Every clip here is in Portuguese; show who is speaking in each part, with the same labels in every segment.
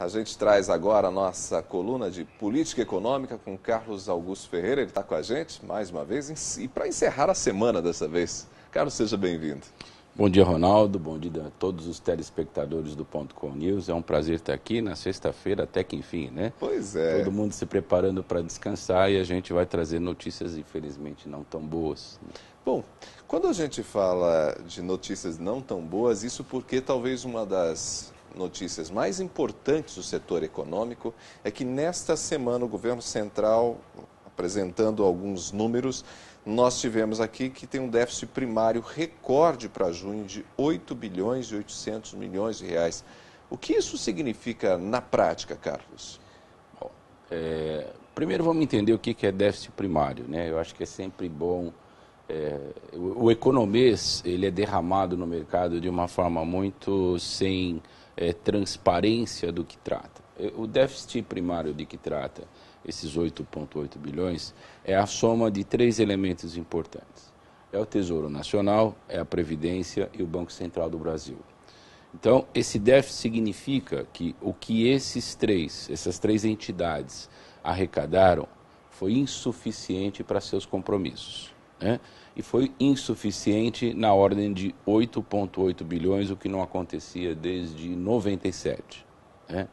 Speaker 1: A gente traz agora a nossa coluna de política econômica com Carlos Augusto Ferreira. Ele está com a gente mais uma vez e para encerrar a semana dessa vez. Carlos, seja bem-vindo. Bom
Speaker 2: dia, Ronaldo.
Speaker 1: Bom dia a todos os telespectadores do Ponto Com News. É um prazer estar aqui
Speaker 2: na sexta-feira, até que enfim, né? Pois é. Todo mundo se preparando para descansar e a gente vai trazer
Speaker 1: notícias, infelizmente, não tão boas. Bom, quando a gente fala de notícias não tão boas, isso porque talvez uma das notícias mais importantes do setor econômico é que nesta semana o governo central, apresentando alguns números, nós tivemos aqui que tem um déficit primário recorde para junho de 8 bilhões e 800 milhões de reais. O que isso significa na prática, Carlos? Bom, é, primeiro
Speaker 2: vamos entender o que é déficit primário. Né? Eu acho que é sempre bom... É, o, o economês, ele é derramado no mercado de uma forma muito sem é, transparência do que trata. É, o déficit primário de que trata esses 8,8 bilhões é a soma de três elementos importantes: é o Tesouro Nacional, é a Previdência e o Banco Central do Brasil. Então, esse déficit significa que o que esses três, essas três entidades arrecadaram foi insuficiente para seus compromissos né? e foi insuficiente na ordem de 8,8 bilhões, o que não acontecia desde 97. Né?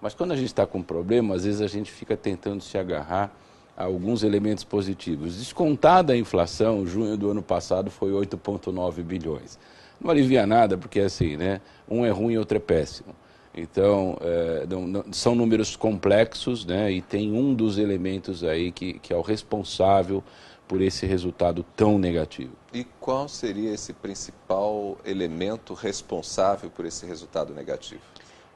Speaker 2: Mas quando a gente está com um problema, às vezes a gente fica tentando se agarrar a alguns elementos positivos. Descontada a inflação, junho do ano passado foi 8,9 bilhões. Não alivia nada, porque é assim, né? Um é ruim e outro é péssimo. Então, é, não, não, são números complexos, né? E tem um dos elementos aí que, que é o responsável por esse resultado tão negativo.
Speaker 1: E qual seria esse principal elemento responsável por esse resultado negativo?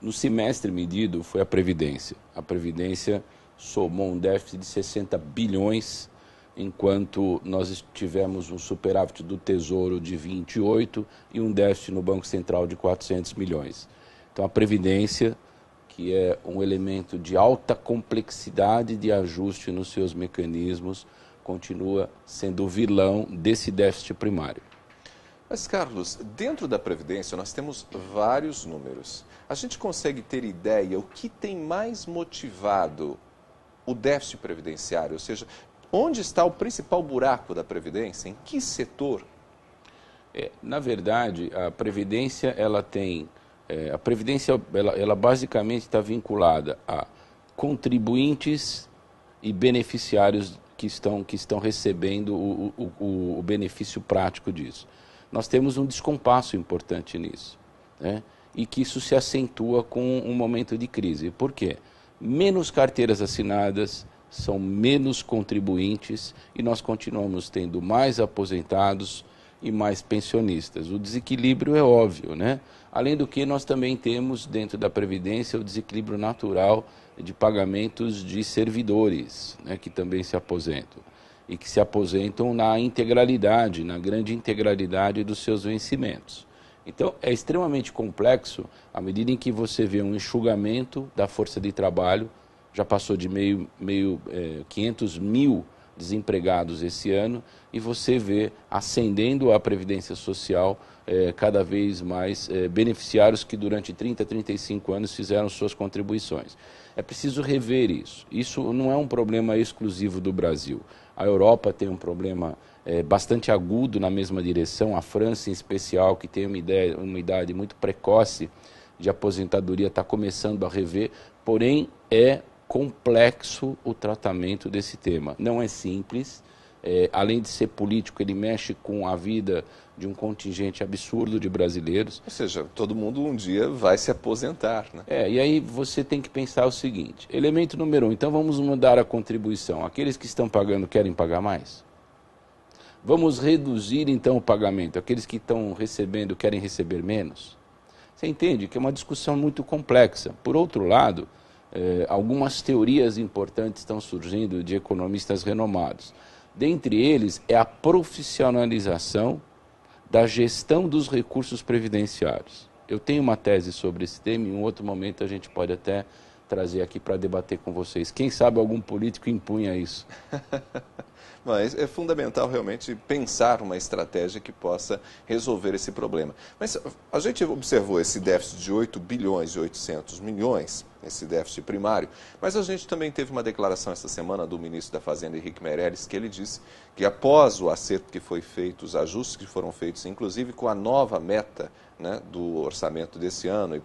Speaker 1: No semestre medido
Speaker 2: foi a Previdência. A Previdência somou um déficit de 60 bilhões, enquanto nós tivemos um superávit do Tesouro de 28 e um déficit no Banco Central de 400 milhões. Então a Previdência, que é um elemento de alta complexidade de ajuste nos seus mecanismos, continua sendo o vilão desse déficit primário.
Speaker 1: Mas, Carlos, dentro da Previdência nós temos vários números. A gente consegue ter ideia o que tem mais motivado o déficit previdenciário? Ou seja, onde está o principal buraco da Previdência? Em que setor? É, na
Speaker 2: verdade, a Previdência ela tem. É, a Previdência ela, ela basicamente está vinculada a contribuintes e beneficiários que estão, que estão recebendo o, o, o benefício prático disso. Nós temos um descompasso importante nisso, né? e que isso se acentua com um momento de crise. Por quê? Menos carteiras assinadas, são menos contribuintes e nós continuamos tendo mais aposentados e mais pensionistas. O desequilíbrio é óbvio, né? Além do que, nós também temos dentro da Previdência o desequilíbrio natural de pagamentos de servidores, né, que também se aposentam, e que se aposentam na integralidade, na grande integralidade dos seus vencimentos. Então, é extremamente complexo à medida em que você vê um enxugamento da força de trabalho, já passou de meio, meio é, eh, 500 mil desempregados esse ano e você vê ascendendo a Previdência Social eh, cada vez mais eh, beneficiários que durante 30, 35 anos fizeram suas contribuições. É preciso rever isso. Isso não é um problema exclusivo do Brasil. A Europa tem um problema eh, bastante agudo na mesma direção, a França em especial, que tem uma, ideia, uma idade muito precoce de aposentadoria, está começando a rever, porém é complexo o tratamento desse tema. Não é simples. É, além de ser político, ele mexe com a vida de um contingente absurdo de brasileiros. Ou seja, todo mundo um dia vai se aposentar, né? É, e aí você tem que pensar o seguinte: elemento número um, então vamos mudar a contribuição. Aqueles que estão pagando querem pagar mais? Vamos reduzir então o pagamento. Aqueles que estão recebendo querem receber menos? Você entende que é uma discussão muito complexa. Por outro lado eh, algumas teorias importantes estão surgindo de economistas renomados. Dentre eles é a profissionalização da gestão dos recursos previdenciários. Eu tenho uma tese sobre esse tema, em um outro momento a gente pode até trazer aqui para debater com vocês. Quem sabe algum político impunha isso.
Speaker 1: mas é, é fundamental realmente pensar uma estratégia que possa resolver esse problema. Mas a gente observou esse déficit de 8 bilhões e 800 milhões, esse déficit primário, mas a gente também teve uma declaração esta semana do ministro da Fazenda, Henrique Meirelles, que ele disse que após o acerto que foi feito, os ajustes que foram feitos, inclusive com a nova meta né, do orçamento desse ano, e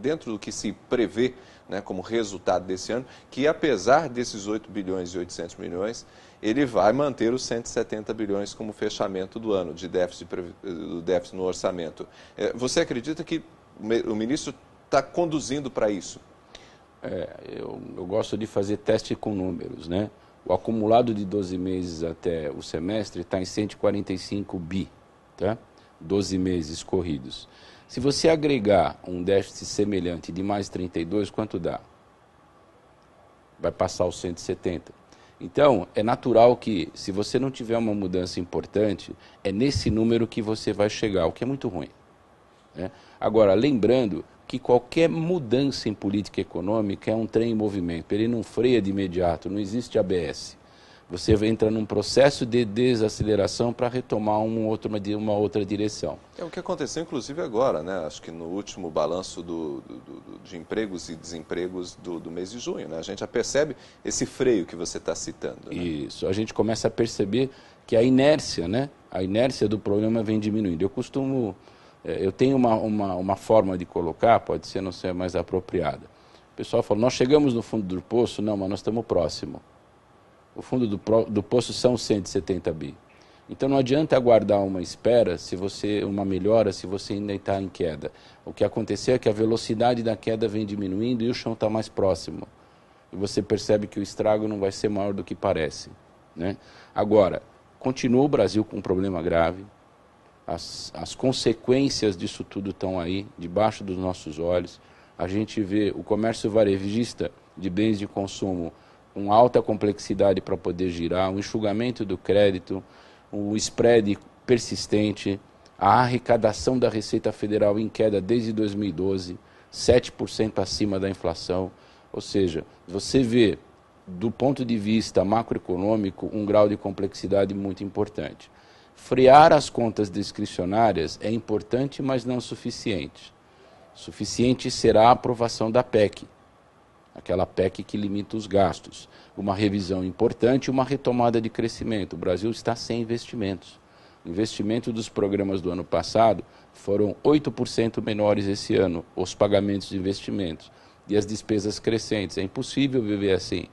Speaker 1: dentro do que se prevê né, como resultado desse ano, que apesar desses 8 bilhões e 800 milhões, ele vai manter os 170 bilhões como fechamento do ano de déficit, do déficit no orçamento. É, você acredita que o ministro está conduzindo para isso?
Speaker 2: É, eu, eu gosto de fazer teste com números, né? O acumulado de 12 meses até o semestre está em 145 bi, tá? 12 meses corridos. Se você agregar um déficit semelhante de mais 32, quanto dá? Vai passar os 170. Então, é natural que, se você não tiver uma mudança importante, é nesse número que você vai chegar, o que é muito ruim. Né? Agora, lembrando que qualquer mudança em política econômica é um trem em movimento, ele não freia de imediato, não existe ABS. Você entra num processo de desaceleração para retomar um outro, uma outra direção.
Speaker 1: É o que aconteceu, inclusive, agora, né? Acho que no último balanço do, do, do, de empregos e desempregos do, mês de junho, né? A gente já percebe esse freio que você está citando. Né? Isso, a
Speaker 2: gente começa a perceber que a inércia, né? A inércia do problema vem diminuindo. Eu costumo, é, eu tenho uma, uma, uma forma de colocar, pode ser não ser mais apropriada. O pessoal fala, nós chegamos no fundo do poço? Não, mas nós estamos próximo o fundo do, do poço são 170 bi. Então não adianta aguardar uma espera, se você uma melhora, se você ainda está em queda. O que aconteceu é que a velocidade da queda vem diminuindo e o chão está mais próximo. E você percebe que o estrago não vai ser maior do que parece. Né? Agora, continua o Brasil com um problema grave. As, as consequências disso tudo estão aí, debaixo dos nossos olhos. A gente vê o comércio varejista de bens de consumo com alta complexidade para poder girar, o enxugamento do crédito, o spread persistente, a arrecadação da Receita Federal em queda desde 2012, 7% acima da inflação. Ou seja, você vê, do ponto de vista macroeconômico, um grau de complexidade muito importante. Frear as contas discricionárias é importante, mas não suficiente. Suficiente será a aprovação da PEC, aquela PEC que limita os gastos. Uma revisão importante, e uma retomada de crescimento. O Brasil está sem investimentos. O investimento dos programas do ano passado foram 8% menores esse ano, os pagamentos de investimentos e as despesas crescentes. É impossível viver assim.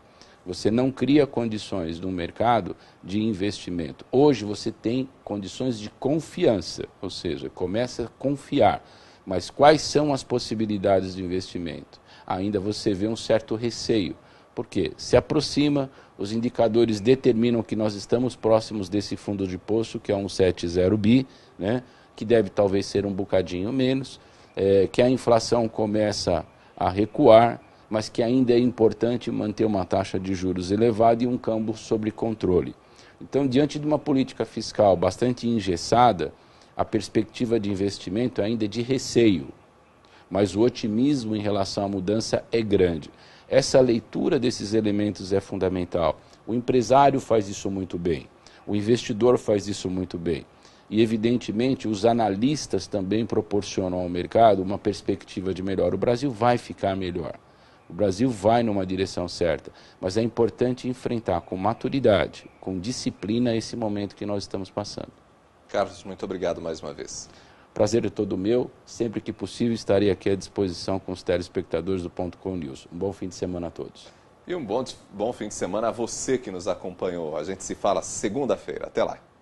Speaker 2: Você não cria condições no mercado de investimento. Hoje você tem condições de confiança, ou seja, começa a confiar. Mas quais são as possibilidades de investimento? ainda você vê um certo receio. Porque se aproxima, os indicadores determinam que nós estamos próximos desse fundo de poço, que é um 70 bi, né? que deve talvez ser um bocadinho menos, é, que a inflação começa a recuar, mas que ainda é importante manter uma taxa de juros elevada e um câmbio sob controle. Então, diante de uma política fiscal bastante engessada, a perspectiva de investimento é ainda é de receio mas o otimismo em relação à mudança é grande. Essa leitura desses elementos é fundamental. O empresário faz isso muito bem, o investidor faz isso muito bem. E, evidentemente, os analistas também proporcionam ao mercado uma perspectiva de melhor. O Brasil vai ficar melhor. O Brasil vai numa direção certa, mas é importante enfrentar com maturidade, com disciplina esse momento que nós estamos passando.
Speaker 1: Carlos, muito obrigado mais uma vez.
Speaker 2: Prazer é todo meu. Sempre que possível, estarei aqui à disposição com os telespectadores do Ponto Com News. Um bom fim de semana a todos.
Speaker 1: E um bom, bom fim de semana a você que nos acompanhou. A gente se fala segunda-feira. Até lá.